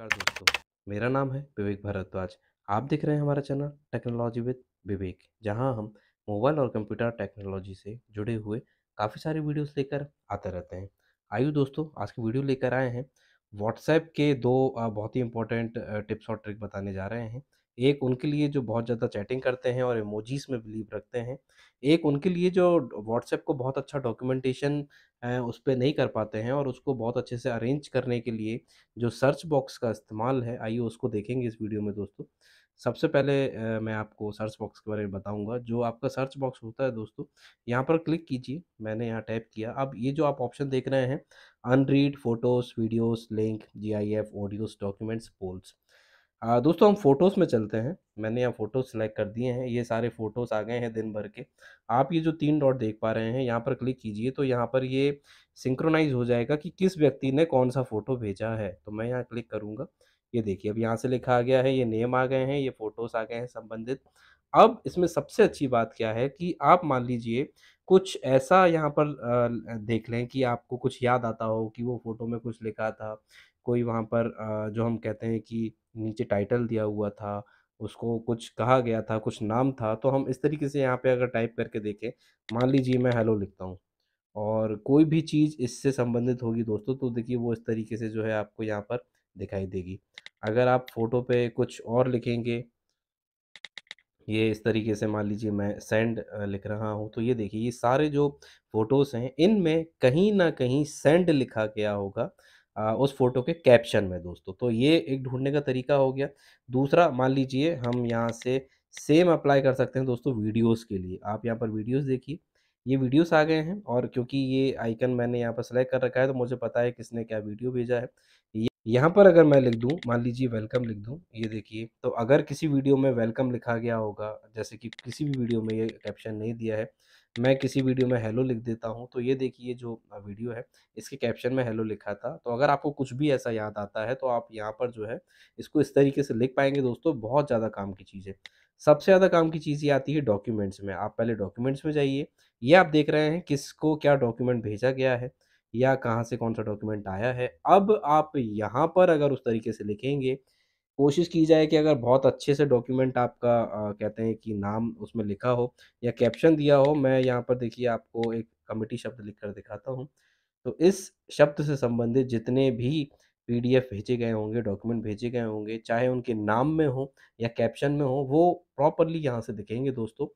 नमस्कार दोस्तों मेरा नाम है विवेक भारद्वाज आप देख रहे हैं हमारा चैनल टेक्नोलॉजी विद विवेक जहां हम मोबाइल और कंप्यूटर टेक्नोलॉजी से जुड़े हुए काफ़ी सारे वीडियोस लेकर आते रहते हैं आइए दोस्तों आज की वीडियो लेकर आए हैं व्हाट्सएप के दो बहुत ही इंपॉर्टेंट टिप्स और ट्रिक बताने जा रहे हैं एक उनके लिए जो बहुत ज़्यादा चैटिंग करते हैं और इमोजीज में बिलीव रखते हैं एक उनके लिए जो व्हाट्सएप को बहुत अच्छा डॉक्यूमेंटेशन उस पर नहीं कर पाते हैं और उसको बहुत अच्छे से अरेंज करने के लिए जो सर्च बॉक्स का इस्तेमाल है आइए उसको देखेंगे इस वीडियो में दोस्तों सबसे पहले मैं आपको सर्च बॉक्स के बारे में बताऊंगा जो आपका सर्च बॉक्स होता है दोस्तों यहाँ पर क्लिक कीजिए मैंने यहाँ टाइप किया अब ये जो आप ऑप्शन देख रहे हैं unread photos videos link GIF audios documents polls हाँ, दोस्तों हम फ़ोटोज़ में चलते हैं मैंने यहाँ फ़ोटोज़ सेलेक्ट कर दिए हैं ये सारे फ़ोटोज़ आ गए हैं दिन भर के आप ये जो तीन डॉट देख पा रहे हैं यहाँ पर क्लिक कीजिए तो यहाँ पर ये सिंक्रोनाइज़ हो जाएगा कि किस व्यक्ति ने कौन सा फ़ोटो भेजा है तो मैं यहाँ क्लिक करूँगा ये देखिए अब यहाँ से लिखा आ गया है ये नेम आ गए हैं ये फोटोज़ आ गए हैं संबंधित अब इसमें सबसे अच्छी बात क्या है कि आप मान लीजिए कुछ ऐसा यहाँ पर देख लें कि आपको कुछ याद आता हो कि वो फ़ोटो में कुछ लिखा था कोई वहाँ पर जो हम कहते हैं कि नीचे टाइटल दिया हुआ था उसको कुछ कहा गया था कुछ नाम था तो हम इस तरीके से यहाँ पे अगर टाइप करके देखें मान लीजिए मैं हेलो लिखता हूँ और कोई भी चीज़ इससे संबंधित होगी दोस्तों तो देखिए वो इस तरीके से जो है आपको यहाँ पर दिखाई देगी अगर आप फ़ोटो पे कुछ और लिखेंगे ये इस तरीके से मान लीजिए मैं सेंड लिख रहा हूँ तो ये देखिए ये सारे जो फ़ोटोज़ हैं इनमें कहीं ना कहीं सेंड लिखा गया होगा उस फोटो के कैप्शन में दोस्तों तो ये एक ढूंढने का तरीका हो गया दूसरा मान लीजिए हम यहाँ से सेम अप्लाई कर सकते हैं दोस्तों वीडियोस के लिए आप यहाँ पर वीडियोस देखिए ये वीडियोस आ गए हैं और क्योंकि ये आइकन मैंने यहाँ पर सेलेक्ट कर रखा है तो मुझे पता है किसने क्या वीडियो भेजा है यहाँ पर अगर मैं लिख दूँ मान लीजिए वेलकम लिख दूँ ये देखिए तो अगर किसी वीडियो में वेलकम लिखा गया होगा जैसे कि किसी भी वीडियो में ये कैप्शन नहीं दिया है मैं किसी वीडियो में हेलो लिख देता हूँ तो ये देखिए जो वीडियो है इसके कैप्शन में हेलो लिखा था तो अगर आपको कुछ भी ऐसा याद आता है तो आप यहाँ पर जो है इसको इस तरीके से लिख पाएंगे दोस्तों बहुत ज़्यादा काम की चीज़ है सबसे ज़्यादा काम की चीज़ ये आती है डॉक्यूमेंट्स में आप पहले डॉक्यूमेंट्स में जाइए ये आप देख रहे हैं किसको क्या डॉक्यूमेंट भेजा गया है या कहाँ से कौन सा डॉक्यूमेंट आया है अब आप यहाँ पर अगर उस तरीके से लिखेंगे कोशिश की जाए कि अगर बहुत अच्छे से डॉक्यूमेंट आपका आ, कहते हैं कि नाम उसमें लिखा हो या कैप्शन दिया हो मैं यहाँ पर देखिए आपको एक कमेटी शब्द लिख कर दिखाता हूँ तो इस शब्द से संबंधित जितने भी पीडीएफ भेजे गए होंगे डॉक्यूमेंट भेजे गए होंगे चाहे उनके नाम में हो या कैप्शन में हो वो प्रॉपरली यहाँ से दिखेंगे दोस्तों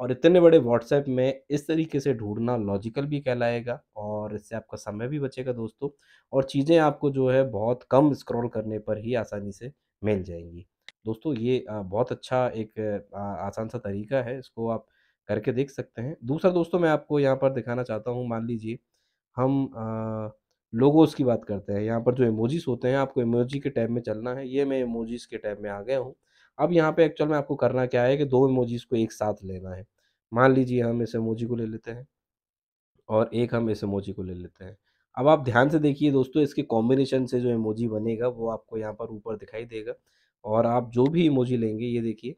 और इतने बड़े व्हाट्सएप में इस तरीके से ढूंढना लॉजिकल भी कहलाएगा और इससे आपका समय भी बचेगा दोस्तों और चीज़ें आपको जो है बहुत कम स्क्रॉल करने पर ही आसानी से मिल जाएंगी दोस्तों ये बहुत अच्छा एक आसान सा तरीका है इसको आप करके देख सकते हैं दूसरा दोस्तों मैं आपको यहाँ पर दिखाना चाहता हूँ मान लीजिए हम आ, लोगोस की बात करते हैं यहाँ पर जो इमोजीज होते हैं आपको इमोजी के टैब में चलना है ये मैं इमोजीज के टैब में आ गया हूँ अब यहाँ पे एक्चुअल में आपको करना क्या है कि दो इमोजीज को एक साथ लेना है मान लीजिए हम इस इमोजी को ले लेते हैं और एक हम इस इमोजी को ले लेते हैं अब आप ध्यान से देखिए दोस्तों इसके कॉम्बिनेशन से जो इमोजी बनेगा वो आपको यहाँ पर ऊपर दिखाई देगा और आप जो भी इमोजी लेंगे ये देखिए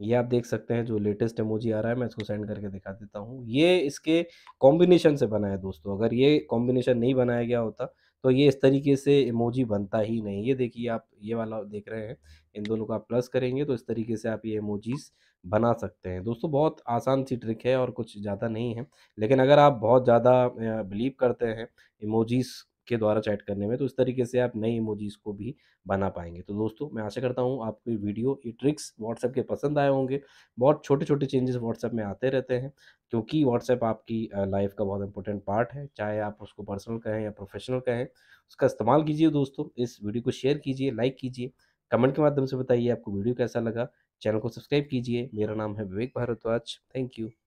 ये आप देख सकते हैं जो लेटेस्ट एमोजी आ रहा है मैं इसको सेंड करके दिखा देता हूँ ये इसके कॉम्बिनेशन से बना है दोस्तों अगर ये कॉम्बिनेशन नहीं बनाया गया होता तो ये इस तरीके से इमोजी बनता ही नहीं ये देखिए आप ये वाला देख रहे हैं इन दोनों का प्लस करेंगे तो इस तरीके से आप ये इमोजीज़ बना सकते हैं दोस्तों बहुत आसान सी ट्रिक है और कुछ ज़्यादा नहीं है लेकिन अगर आप बहुत ज़्यादा बिलीव करते हैं इमोजीज़ के द्वारा चैट करने में तो इस तरीके से आप नई इमोजीज़ को भी बना पाएंगे तो दोस्तों मैं आशा करता हूँ आपको ये वीडियो ये ट्रिक्स व्हाट्सएप के पसंद आए होंगे बहुत छोटे छोटे चेंजेस व्हाट्सएप में आते रहते हैं क्योंकि व्हाट्सएप आपकी लाइफ का बहुत इंपॉर्टेंट पार्ट है चाहे आप उसको पर्सनल कहें या प्रोफेशनल कहें उसका इस्तेमाल कीजिए दोस्तों इस वीडियो को शेयर कीजिए लाइक कीजिए कमेंट के माध्यम से बताइए आपको वीडियो कैसा लगा चैनल को सब्सक्राइब कीजिए मेरा नाम है विवेक भारद्वाज थैंक यू